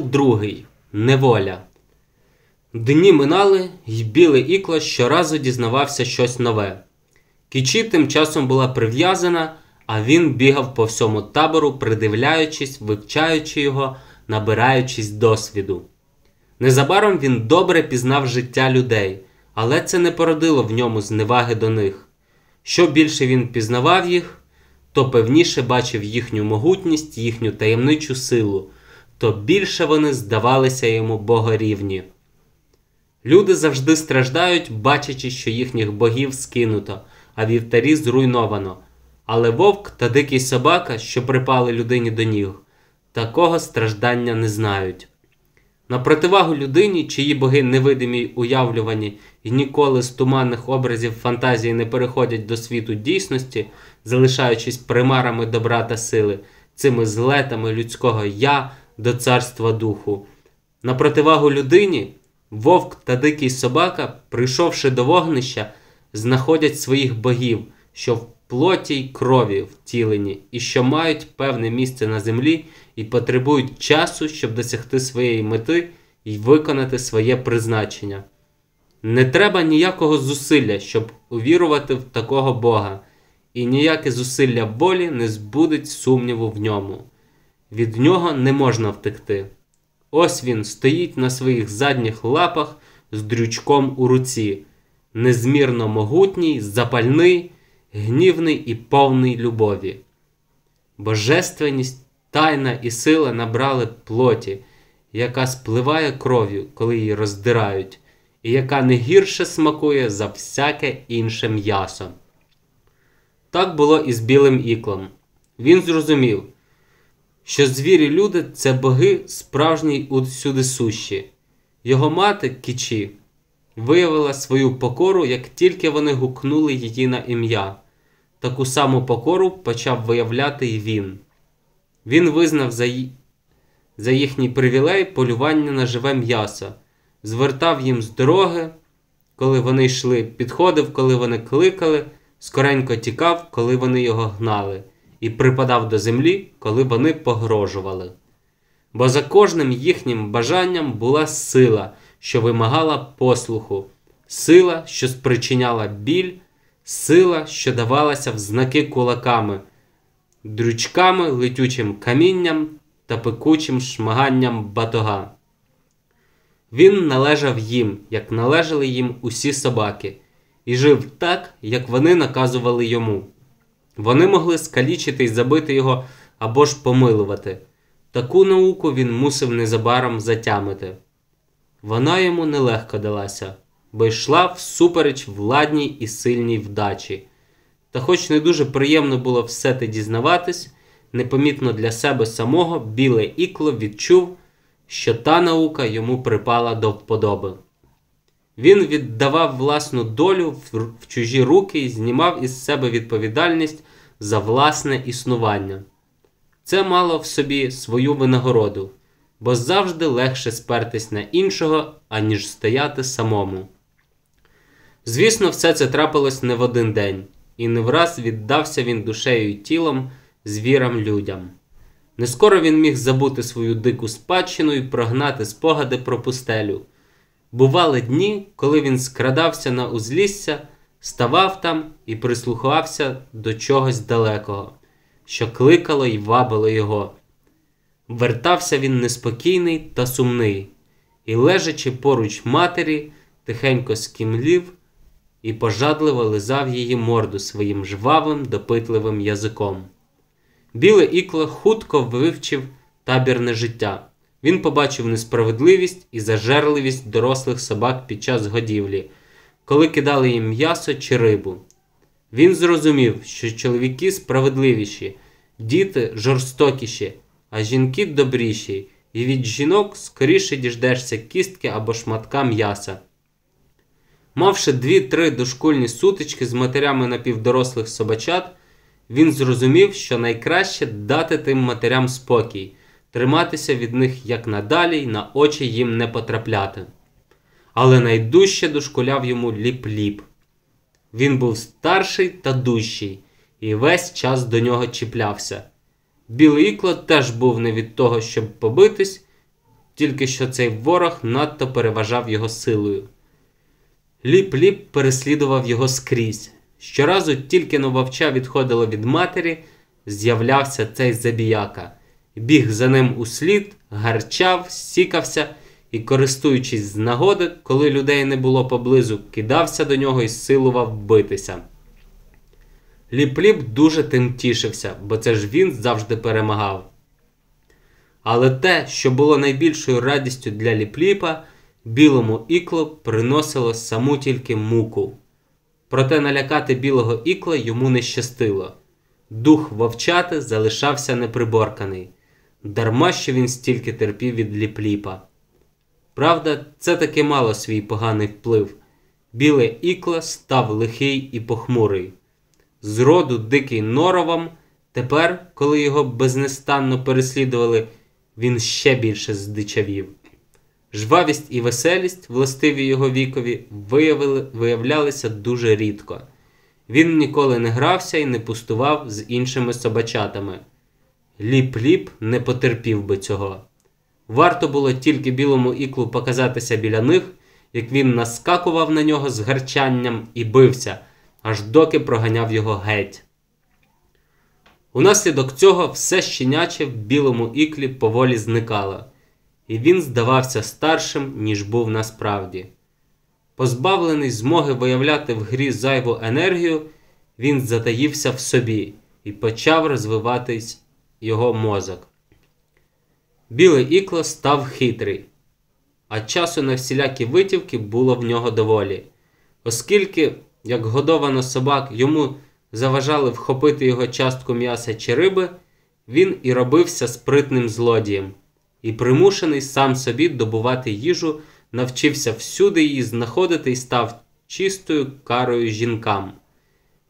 Другий неволя. Дні минали, й біле ікла щоразу дізнавався щось нове. Кічі тим часом була прив'язана, а він бігав по всьому табору, придивляючись, вивчаючи його, набираючись досвіду. Незабаром він добре пізнав життя людей, але це не породило в ньому зневаги до них. Що більше він пізнавав їх, то певніше бачив їхню могутність, їхню таємничу силу то більше вони здавалися йому богорівні. Люди завжди страждають, бачачи, що їхніх богів скинуто, а вівтарі зруйновано. Але вовк та дикий собака, що припали людині до ніг, такого страждання не знають. На противагу людині, чиї боги невидимі й уявлювані і ніколи з туманних образів фантазії не переходять до світу дійсності, залишаючись примарами добра та сили, цими злетами людського я, до царства духу. На противагу людині, вовк та дикий собака, прийшовши до вогнища, знаходять своїх богів, що в плоті й крові втілені, і що мають певне місце на землі і потребують часу, щоб досягти своєї мети і виконати своє призначення. Не треба ніякого зусилля, щоб увірувати в такого Бога, і ніяке зусилля болі не збудить сумніву в ньому від нього не можна втекти. Ось він стоїть на своїх задніх лапах з дрючком у руці, незмірно могутній, запальний, гнівний і повний любові. Божественність, тайна і сила набрали плоті, яка спливає кров'ю, коли її роздирають, і яка не гірше смакує за всяке інше м'ясо. Так було і з білим іклом. Він зрозумів що звірі люди це боги справжній усюди суші. Його мати Кічі виявила свою покору, як тільки вони гукнули її на ім'я. Таку саму покору почав виявляти й він. Він визнав за ї... за їхній привілей полювання на живе м'ясо, звертав їм з дороги, коли вони йшли, підходив, коли вони кликали, скоренько тікав, коли вони його гнали і припадав до землі, коли вони погрожували. Бо за кожним їхнім бажанням була сила, що вимагала послуху, сила, що спричиняла біль, сила, що давалася в знаки кулаками, дрючками, летючим камінням та пекучим шмаганням батога. Він належав їм, як належали їм усі собаки, і жив так, як вони наказували йому. Вони могли скалічити й забити його або ж помилувати. Таку науку він мусив незабаром затямити. Вона йому нелегко далася, бо йшла всупереч владній і сильній вдачі. Та, хоч не дуже приємно було все те дізнаватись, непомітно для себе самого біле ікло відчув, що та наука йому припала до вподоби. Він віддавав власну долю в чужі руки і знімав із себе відповідальність за власне існування. Це мало в собі свою винагороду, бо завжди легше спертись на іншого, аніж стояти самому. Звісно, все це трапилось не в один день, і не враз віддався він душею і тілом, звірам людям. Нескоро він міг забути свою дику спадщину і прогнати спогади про пустелю. Бували дні, коли він скрадався на узлісся ставав там і прислухався до чогось далекого, що кликало й вабило його. Вертався він неспокійний та сумний, і, лежачи поруч матері, тихенько скімлів і пожадливо лизав її морду своїм жвавим, допитливим язиком. Біле ікло хутко вивчив табірне життя. Він побачив несправедливість і зажерливість дорослих собак під час годівлі коли кидали їм м'ясо чи рибу. Він зрозумів, що чоловіки справедливіші, діти жорстокіші, а жінки добріші, і від жінок скоріше діждешся кістки або шматка м'яса. Мавши дві-три дошкольні сутички з матерями напівдорослих собачат, він зрозумів, що найкраще дати тим матерям спокій, триматися від них як надалі й на очі їм не потрапляти але найдужче дошкуляв йому ліп-ліп. Він був старший та дужчий і весь час до нього чіплявся. Білий ікло теж був не від того, щоб побитись, тільки що цей ворог надто переважав його силою. Ліп-ліп переслідував його скрізь. Щоразу тільки но вовча відходило від матері, з'являвся цей забіяка, біг за ним услід, гарчав, сікався і, користуючись з нагоди, коли людей не було поблизу, кидався до нього і силував битися. Ліпліп дуже тим тішився, бо це ж він завжди перемагав. Але те, що було найбільшою радістю для ліпліпа, білому іклу приносило саму тільки муку. Проте налякати білого ікла йому не щастило. Дух вовчати залишався неприборканий, дарма що він стільки терпів від ліпліпа. Правда, це таки мало свій поганий вплив. Біле ікла став лихий і похмурий. Зроду дикий норовам, тепер, коли його безнестанно переслідували, він ще більше здичавів. Жвавість і веселість, властиві його вікові, виявили, виявлялися дуже рідко. Він ніколи не грався і не пустував з іншими собачатами. Ліп-ліп не потерпів би цього. Варто було тільки білому іклу показатися біля них, як він наскакував на нього з гарчанням і бився, аж доки проганяв його геть. Унаслідок цього все щеняче в білому іклі поволі зникало, і він здавався старшим, ніж був насправді. Позбавлений змоги виявляти в грі зайву енергію, він затаївся в собі і почав розвиватись його мозок. Білий ікло став хитрий, а часу на всілякі витівки було в нього доволі, оскільки, як годовано собак, йому заважали вхопити його частку м'яса чи риби, він і робився спритним злодієм, і примушений сам собі добувати їжу, навчився всюди її знаходити і став чистою карою жінкам.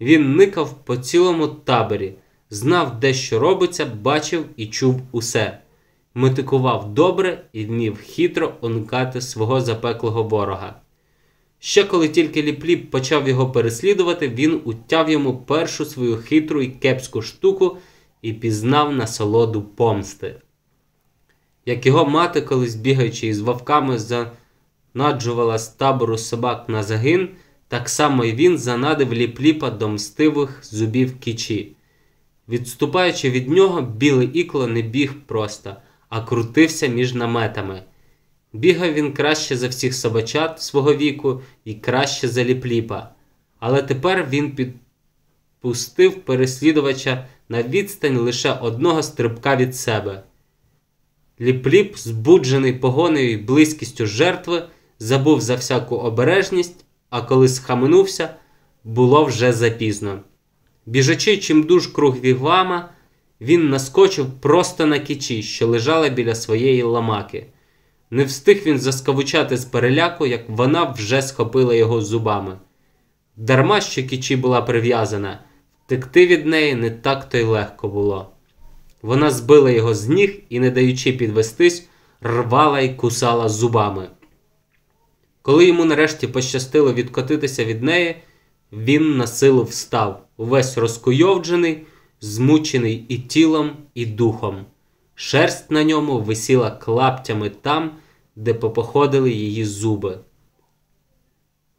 Він никав по цілому таборі, знав, де що робиться, бачив і чув усе метикував добре і вмів хитро уникати свого запеклого ворога. Ще коли тільки ліпліп почав його переслідувати, він утяв йому першу свою хитру і кепську штуку і пізнав насолоду помсти. Як його мати, колись бігаючи із вовками, занаджувала з табору собак на загин, так само і він занадив ліпліпа до мстивих зубів кічі. Відступаючи від нього, біле ікло не біг просто а крутився між наметами. Бігав він краще за всіх собачат свого віку і краще за ліпліпа, але тепер він підпустив переслідувача на відстань лише одного стрибка від себе. Ліпліп, збуджений погонею і близькістю жертви, забув за всяку обережність, а коли схаменувся, було вже запізно. Біжачи чимдуж круг вігвама, він наскочив просто на кічі, що лежала біля своєї ламаки. Не встиг він заскавучати з переляку, як вона вже схопила його зубами. Дарма що кічі була прив'язана, втекти від неї не так то й легко було. Вона збила його з ніг і, не даючи підвестись, рвала й кусала зубами. Коли йому нарешті пощастило відкотитися від неї, він на силу встав, увесь розкуйовджений змучений і тілом, і духом. Шерсть на ньому висіла клаптями там, де попоходили її зуби.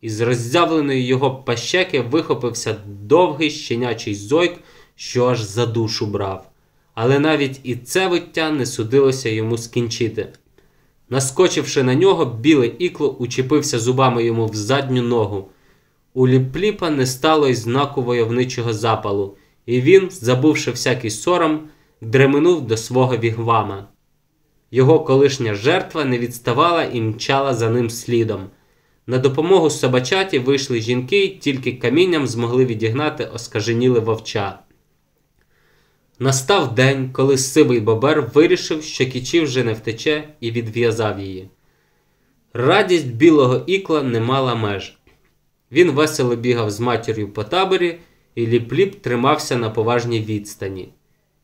Із роззявленої його пащеки вихопився довгий щенячий зойк, що аж за душу брав. Але навіть і це виття не судилося йому скінчити. Наскочивши на нього, біле ікло учепився зубами йому в задню ногу. У ліпліпа не стало й знаку войовничого запалу і він, забувши всякий сором, дременув до свого вігвама. Його колишня жертва не відставала і мчала за ним слідом. На допомогу собачаті вийшли жінки і тільки камінням змогли відігнати оскаженіли вовча. Настав день, коли сивий бобер вирішив, що кічі вже не втече, і відв'язав її. Радість білого ікла не мала меж. Він весело бігав з матір'ю по таборі і ліпліп тримався на поважній відстані.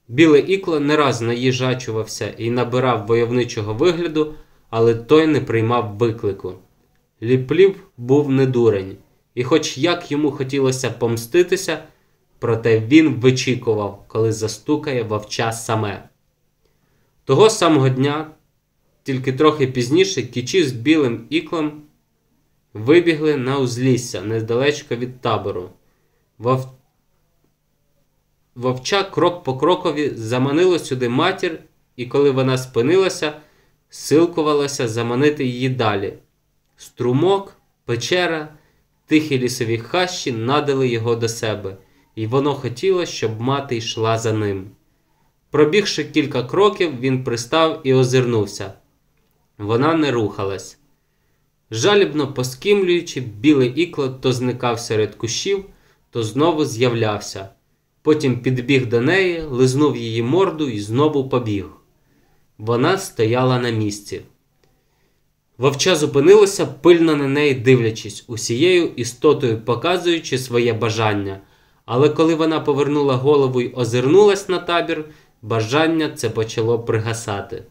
Біле ікло не раз наїжачувався і набирав войовничого вигляду, але той не приймав виклику. Ліпліп був не дурень, і, хоч як йому хотілося помститися, проте він вичікував, коли застукає вовча саме. Того самого дня, тільки трохи пізніше, кічі з білим іклом вибігли на узлісся недалечко від табору. Вов... Вовча крок по крокові заманило сюди матір, і коли вона спинилася, силкувалася заманити її далі. Струмок, печера, тихі лісові хащі надали його до себе, і воно хотіло, щоб мати йшла за ним. Пробігши кілька кроків, він пристав і озирнувся. Вона не рухалась. Жалібно поскімлюючи, біле ікло то зникав серед кущів то знову з'являвся. Потім підбіг до неї, лизнув її морду і знову побіг. Вона стояла на місці. Вовча зупинилося, пильно на неї дивлячись, усією істотою показуючи своє бажання. Але коли вона повернула голову й озирнулась на табір, бажання це почало пригасати.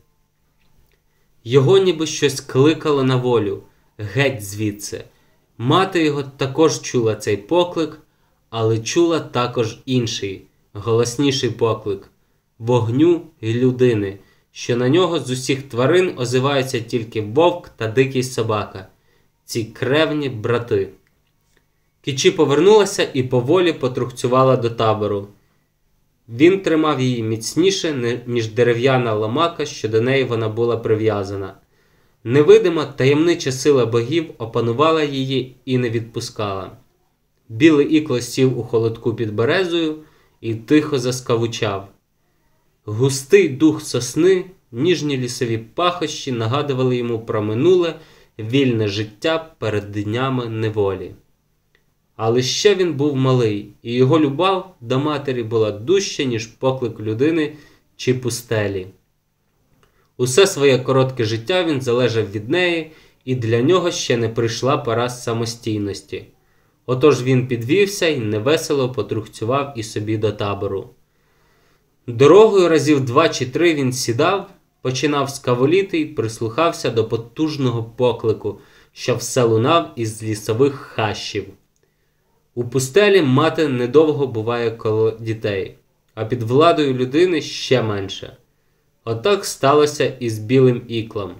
Його ніби щось кликало на волю, геть звідси. Мати його також чула цей поклик але чула також інший, голосніший поклик вогню і людини, що на нього з усіх тварин озиваються тільки вовк та дикий собака, ці кревні брати. Кічі повернулася і поволі потрухцювала до табору. Він тримав її міцніше, ніж дерев'яна ламака, що до неї вона була прив'язана. Невидима таємнича сила богів опанувала її і не відпускала. Білий ікло сів у холодку під березою і тихо заскавучав. Густий дух сосни, ніжні лісові пахощі нагадували йому про минуле вільне життя перед днями неволі. Але ще він був малий, і його любов до матері була дужча, ніж поклик людини чи пустелі. Усе своє коротке життя він залежав від неї, і для нього ще не прийшла пора самостійності. Отож він підвівся і невесело потрухцював і собі до табору. Дорогою разів два чи три він сідав, починав скаволіти і прислухався до потужного поклику, що все лунав із лісових хащів. У пустелі мати недовго буває коло дітей, а під владою людини ще менше. Отак сталося і з білим іклом.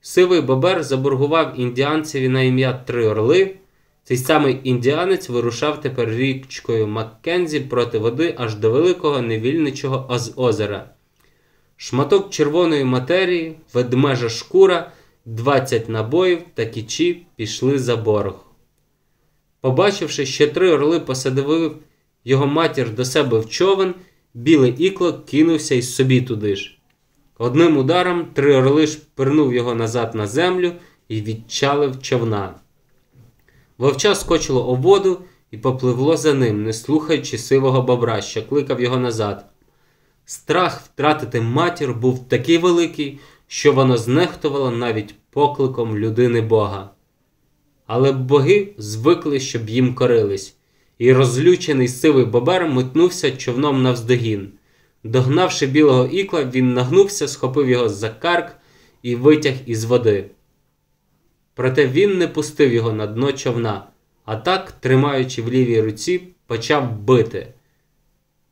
Сивий бобер заборгував індіанцеві на ім'я Три Орли. Цей самий індіанець вирушав тепер річкою Маккензі проти води аж до великого невільничого озера. Шматок червоної матерії, ведмежа шкура, 20 набоїв та кічі пішли за борг. Побачивши, що три орли посадив його матір до себе в човен, білий іклок кинувся й собі туди ж. Одним ударом три орли шпирнув його назад на землю і відчалив човна. Вовча скочило у воду і попливло за ним, не слухаючи сивого бобра, що кликав його назад. Страх втратити матір був такий великий, що воно знехтувало навіть покликом людини Бога. Але боги звикли, щоб їм корились, і розлючений сивий бобер метнувся човном навздогін. Догнавши білого ікла, він нагнувся, схопив його за карк і витяг із води. Проте він не пустив його на дно човна, а так, тримаючи в лівій руці, почав бити.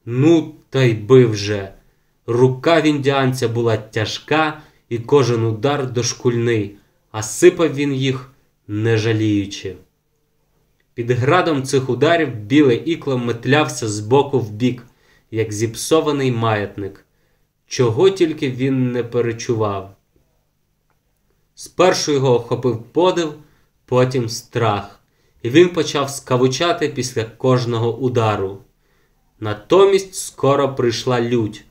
Ну, та й би вже, Рука в індіанця була тяжка і кожен удар дошкульний, а сипав він їх не жаліючи. Під градом цих ударів біле ікло метлявся з боку в бік, як зіпсований маятник. Чого тільки він не перечував. Спершу його охопив подив, потім страх, і він почав скавучати після кожного удару. Натомість скоро прийшла лють.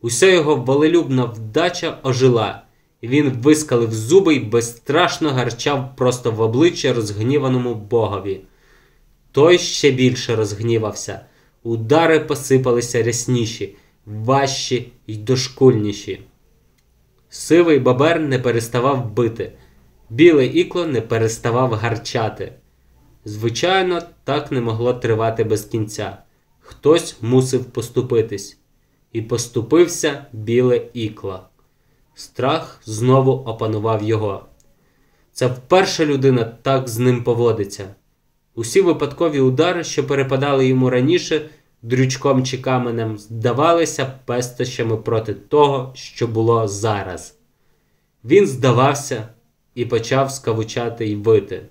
Уся його волелюбна вдача ожила, і він вискалив зуби й безстрашно гарчав просто в обличчя розгніваному богові. Той ще більше розгнівався, удари посипалися рясніші, важчі й дошкульніші. Сивий Бабер не переставав бити, біле ікло не переставав гарчати. Звичайно, так не могло тривати без кінця. Хтось мусив поступитись. І поступився біле ікла. Страх знову опанував його. Це вперше людина так з ним поводиться. Усі випадкові удари, що перепадали йому раніше, дрючком чи каменем здавалися пестощами проти того, що було зараз. Він здавався і почав скавучати й вити.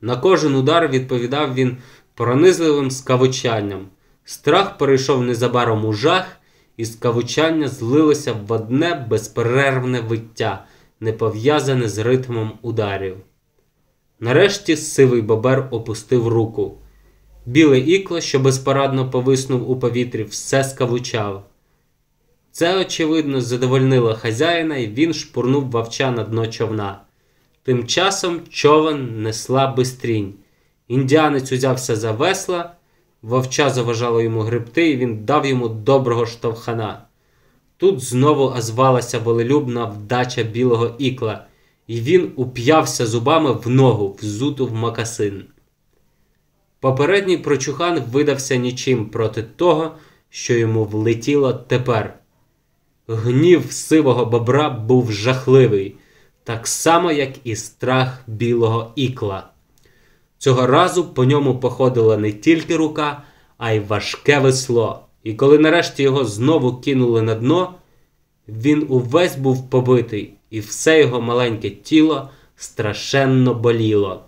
На кожен удар відповідав він пронизливим скавучанням. Страх перейшов незабаром у жах, і скавучання злилося в одне безперервне виття, не пов'язане з ритмом ударів. Нарешті сивий бобер опустив руку. Біле ікло, що безпорадно повиснув у повітрі, все скавучав. Це, очевидно, задовольнило хазяїна, і він шпурнув вовча на дно човна. Тим часом човен несла бистрінь. Індіанець узявся за весла, вовча заважало йому грибти, і він дав йому доброго штовхана. Тут знову озвалася волелюбна вдача білого ікла, і він уп'явся зубами в ногу, взуту в макасин. Попередній прочухан видався нічим проти того, що йому влетіло тепер. Гнів сивого бобра був жахливий, так само, як і страх білого ікла. Цього разу по ньому походила не тільки рука, а й важке весло. І коли нарешті його знову кинули на дно, він увесь був побитий, і все його маленьке тіло страшенно боліло.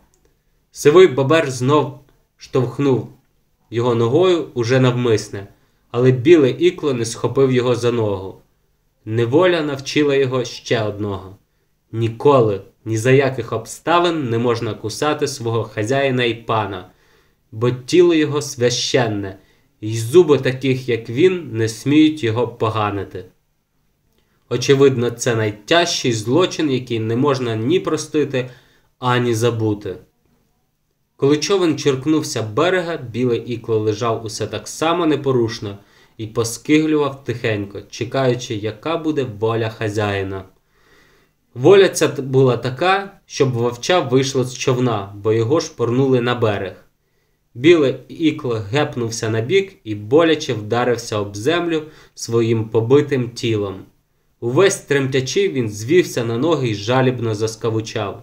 Сивий бобер знов штовхнув його ногою уже навмисне, але біле ікло не схопив його за ногу. Неволя навчила його ще одного: ніколи, ні за яких обставин не можна кусати свого хазяїна і пана, бо тіло його священне, і зуби таких, як він, не сміють його поганити. Очевидно, це найтяжчий злочин, який не можна ні простити, ані забути. Коли човен черкнувся берега, біле ікло лежав усе так само непорушно і поскиглював тихенько, чекаючи, яка буде воля хазяїна. Воля ця була така, щоб вовча вийшло з човна, бо його ж порнули на берег. Біле ікло гепнувся на бік і боляче вдарився об землю своїм побитим тілом. Увесь тремтячи, він звівся на ноги і жалібно заскавучав.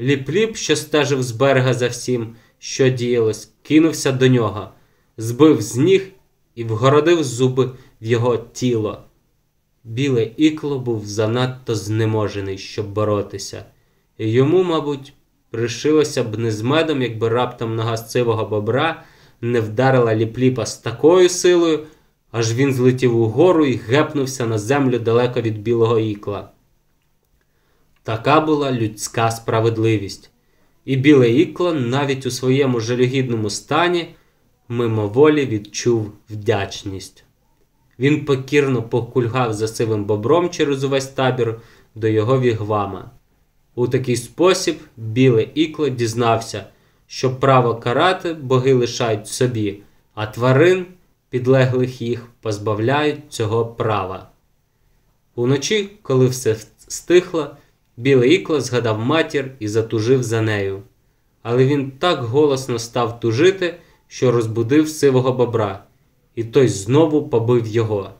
Ліпліп, що стежив з берега за всім, що діялось, кинувся до нього, збив з ніг і вгородив зуби в його тіло. Біле ікло був занадто знеможений, щоб боротися, і йому, мабуть, пришилося б не з медом, якби раптом нога з бобра не вдарила ліпліпа з такою силою, аж він злетів угору і гепнувся на землю далеко від білого ікла. Така була людська справедливість. І біле іклан навіть у своєму жалюгідному стані мимоволі відчув вдячність. Він покірно покульгав за сивим бобром через увесь табір до його вігвама. У такий спосіб біле ікло дізнався, що право карати боги лишають собі, а тварин, підлеглих їх, позбавляють цього права. Уночі, коли все стихло, Біле ікло згадав матір і затужив за нею. Але він так голосно став тужити, що розбудив сивого бобра, і той знову побив його.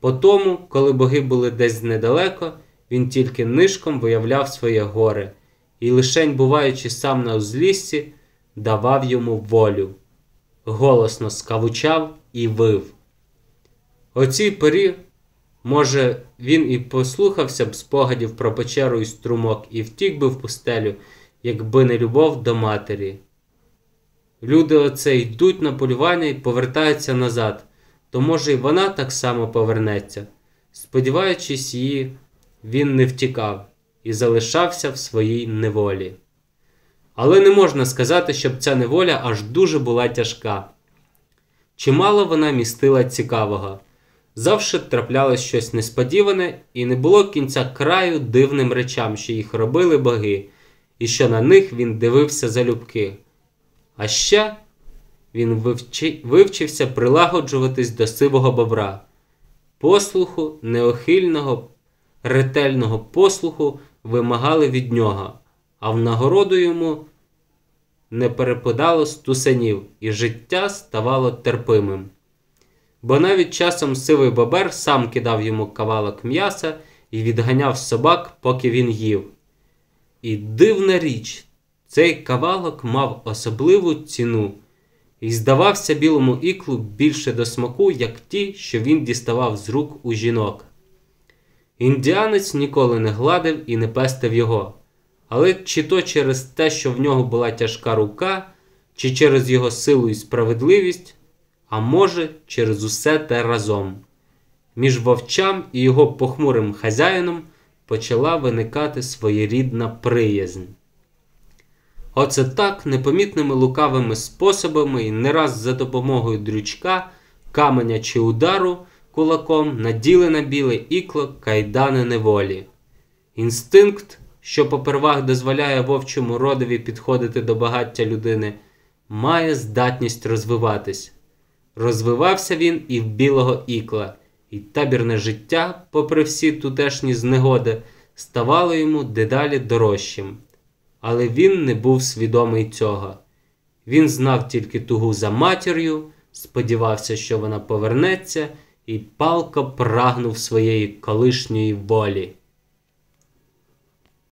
Потому, коли боги були десь недалеко, він тільки нишком виявляв своє горе і, лишень, буваючи сам на узліссі, давав йому волю. Голосно скавучав і вив. Оцій порі Може, він і послухався б спогадів про печеру і струмок і втік би в пустелю, якби не любов до матері. Люди оце йдуть на полювання і повертаються назад, то, може, й вона так само повернеться. Сподіваючись її, він не втікав і залишався в своїй неволі. Але не можна сказати, щоб ця неволя аж дуже була тяжка. Чимало вона містила цікавого. Завжди траплялось щось несподіване, і не було кінця краю дивним речам, що їх робили боги, і що на них він дивився залюбки. А ще він вивчи... вивчився прилагоджуватись до сивого бобра, послуху, неохильного, ретельного послуху вимагали від нього, а в нагороду йому не перепадало стусанів, і життя ставало терпимим бо навіть часом сивий бобер сам кидав йому кавалок м'яса і відганяв собак, поки він їв. І дивна річ, цей кавалок мав особливу ціну і здавався білому іклу більше до смаку, як ті, що він діставав з рук у жінок. Індіанець ніколи не гладив і не пестив його, але чи то через те, що в нього була тяжка рука, чи через його силу і справедливість а може, через усе те разом. Між вовчам і його похмурим хазяїном почала виникати своєрідна приязнь. Оце так непомітними лукавими способами і не раз за допомогою дрючка, каменя чи удару кулаком наділи на біле ікло кайдани неволі. Інстинкт, що попервах дозволяє вовчому родові підходити до багаття людини, має здатність розвиватись. Розвивався він і в білого ікла, і табірне життя, попри всі тутешні знегоди, ставало йому дедалі дорожчим. Але він не був свідомий цього. Він знав тільки тугу за матір'ю, сподівався, що вона повернеться, і палко прагнув своєї колишньої волі.